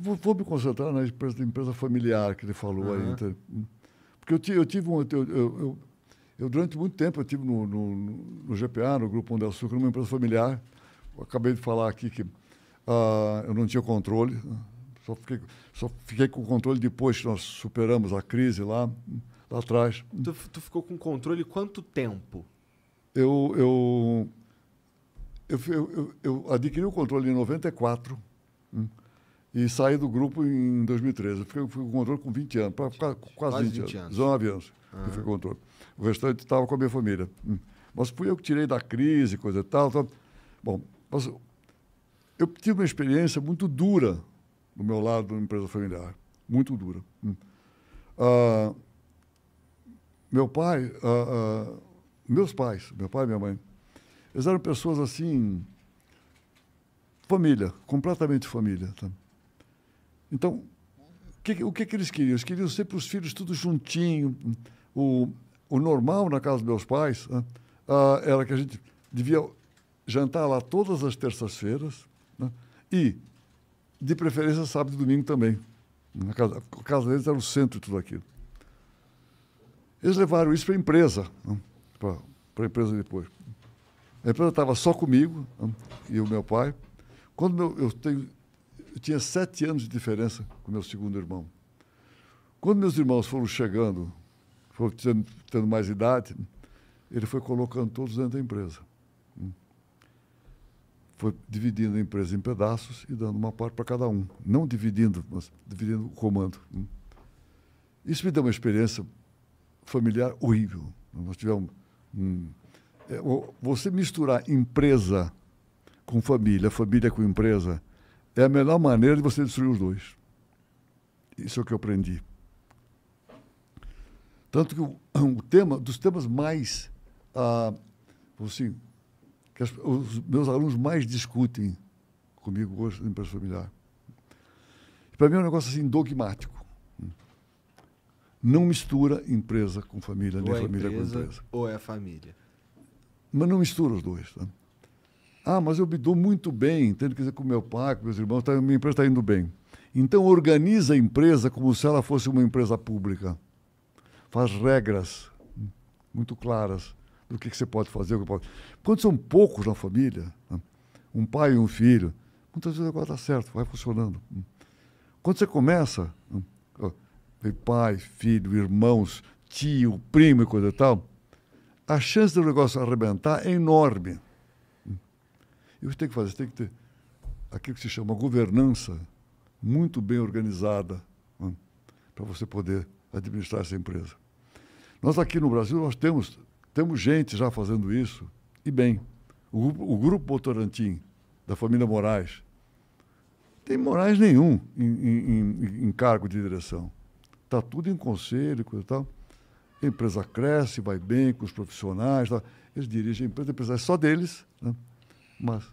Vou, vou, me concentrar na empresa, empresa familiar que ele falou uhum. aí. Então, porque eu, ti, eu tive um. Eu, eu, eu, eu, durante muito tempo, eu tive no, no, no GPA, no Grupo Pão de Açúcar, numa empresa familiar. acabei de falar aqui que uh, eu não tinha controle. Né? Só fiquei, só fiquei com o controle depois que nós superamos a crise lá, lá atrás. Tu, tu ficou com controle quanto tempo? Eu, eu, eu, eu, eu adquiri o controle em 94. Hum e saí do grupo em 2013. Eu fiquei, fui com o controle com 20 anos, quase, quase 20, 20 anos, 19 anos eu fui com o ah. controle. O restante estava com a minha família. Hum. Mas fui eu que tirei da crise, coisa e tal. tal. Bom, mas eu tive uma experiência muito dura do meu lado da empresa familiar, muito dura. Hum. Ah, meu pai, ah, meus pais, meu pai e minha mãe, eles eram pessoas assim, família, completamente família. Então, que, o que, que eles queriam? Eles queriam sempre os filhos tudo juntinho. O, o normal na casa dos meus pais né, ah, era que a gente devia jantar lá todas as terças-feiras né, e, de preferência, sábado e domingo também. Na casa, a casa deles era o centro de tudo aquilo. Eles levaram isso para a empresa, né, para a empresa depois. A empresa estava só comigo né, e o meu pai. Quando meu, eu tenho eu tinha sete anos de diferença com meu segundo irmão. Quando meus irmãos foram chegando, foram tendo, tendo mais idade, ele foi colocando todos dentro da empresa. Foi dividindo a empresa em pedaços e dando uma parte para cada um. Não dividindo, mas dividindo o comando. Isso me deu uma experiência familiar horrível. Nós tivemos um, é, você misturar empresa com família, família com empresa, é a melhor maneira de você destruir os dois. Isso é o que eu aprendi. Tanto que o, o tema, dos temas mais, ah, assim, que as, os meus alunos mais discutem comigo hoje na empresa familiar. Para mim é um negócio assim dogmático. Não mistura empresa com família, ou nem é família com empresa. Ou é família. Mas não mistura os dois. Tá? Ah, mas eu me dou muito bem, entende? Quer dizer, com meu pai, com meus irmãos, tá, minha empresa está indo bem. Então, organiza a empresa como se ela fosse uma empresa pública. Faz regras muito claras do que, que você pode fazer. o Que pode... Quando são poucos na família, né? um pai e um filho, muitas vezes o negócio dá certo, vai funcionando. Quando você começa, né, vem pai, filho, irmãos, tio, primo e coisa e tal, a chance do negócio arrebentar é enorme. E o que tem que fazer? Você tem que ter aquilo que se chama governança muito bem organizada né, para você poder administrar essa empresa. Nós aqui no Brasil nós temos temos gente já fazendo isso e bem. O, o grupo Botorantim da família Moraes tem Moraes nenhum em, em, em cargo de direção. Está tudo em conselho e tal. A empresa cresce, vai bem com os profissionais. Tá? Eles dirigem a empresa, a empresa é só deles. Né? mas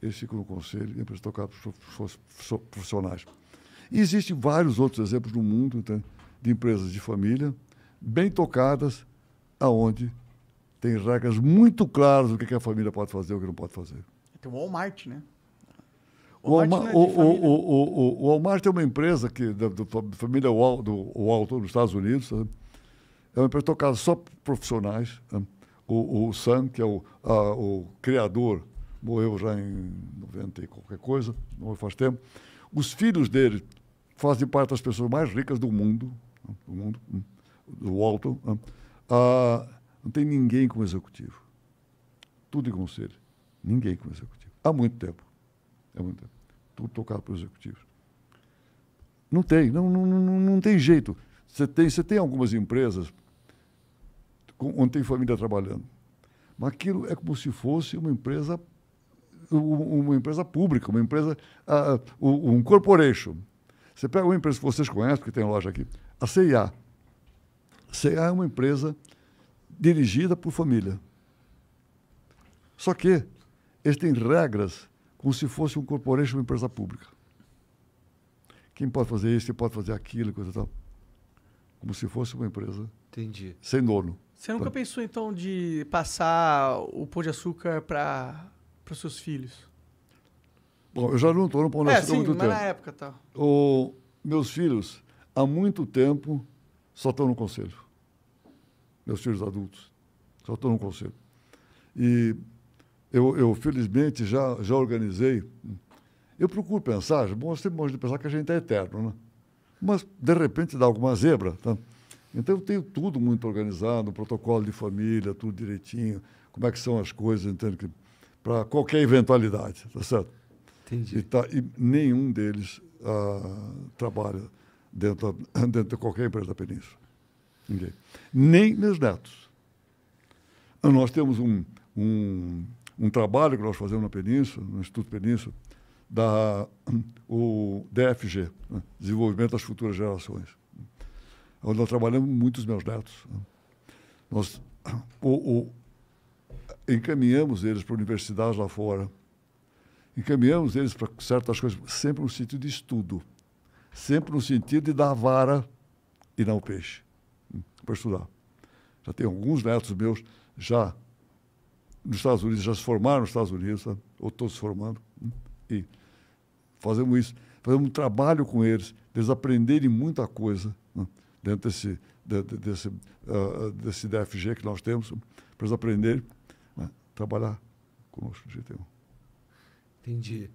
eles ficam no conselho e é para tocar profissionais. E existem vários outros exemplos no mundo então, de empresas de família bem tocadas, aonde tem regras muito claras do é que a família pode fazer e o que não pode fazer. Tem o Walmart, né? O Walmart, é o, é o, o, o, Walmart é uma empresa que, da, da família do Walton, nos Estados Unidos. Né? É uma empresa tocada só por profissionais. Né? o, o Sam, que é o, a, o criador, morreu já em 90 e qualquer coisa, não faz tempo. Os filhos dele fazem parte das pessoas mais ricas do mundo, né, do mundo, hum, do Walton. Hum. Ah, não tem ninguém como executivo. Tudo em conselho. Ninguém como executivo. Há muito tempo. Há muito tempo. Tudo tocado por executivos. Não tem, não, não, não, não tem jeito. Você tem, você tem algumas empresas onde tem família trabalhando. Mas aquilo é como se fosse uma empresa, uma empresa pública, uma empresa, uh, um corporation. Você pega uma empresa que vocês conhecem, que tem loja aqui, a CIA. A CIA é uma empresa dirigida por família. Só que eles têm regras como se fosse um corporation, uma empresa pública. Quem pode fazer isso, quem pode fazer aquilo, coisa e tal. Como se fosse uma empresa. Entendi. Sem dono. Você nunca Pô. pensou, então, de passar o pão de açúcar para os seus filhos? Bom, eu já não estou no pão de é, açúcar é, sim, há muito mas tempo. na época, tá. O, meus filhos, há muito tempo, só estão no conselho. Meus filhos adultos, só estão no conselho. E eu, eu, felizmente, já, já organizei. Eu procuro pensar, é bom, você pode pensar que a gente é eterno, né? Mas, de repente, dá alguma zebra, tá? Então eu tenho tudo muito organizado, protocolo de família, tudo direitinho, como é que são as coisas, entendo que Para qualquer eventualidade, tá certo? Entendi. E, tá, e nenhum deles ah, trabalha dentro, dentro de qualquer empresa da Península. Ninguém. Nem meus netos. Ah, nós temos um, um, um trabalho que nós fazemos na Península, no Instituto Península, da, o DFG, né? Desenvolvimento das Futuras Gerações onde nós trabalhamos muitos meus netos. Nós encaminhamos eles para universidades lá fora, encaminhamos eles para certas coisas, sempre no sentido de estudo, sempre no sentido de dar vara e não peixe, hum, para estudar. Já tem alguns netos meus já nos Estados Unidos, já se formaram nos Estados Unidos, ou estão se formando, hum, e fazemos isso, fazemos um trabalho com eles, eles aprenderem muita coisa. Né? dentro desse, de, de, desse, uh, desse DFG que nós temos, para eles aprenderem a né, trabalhar conosco do GT1. Entendi.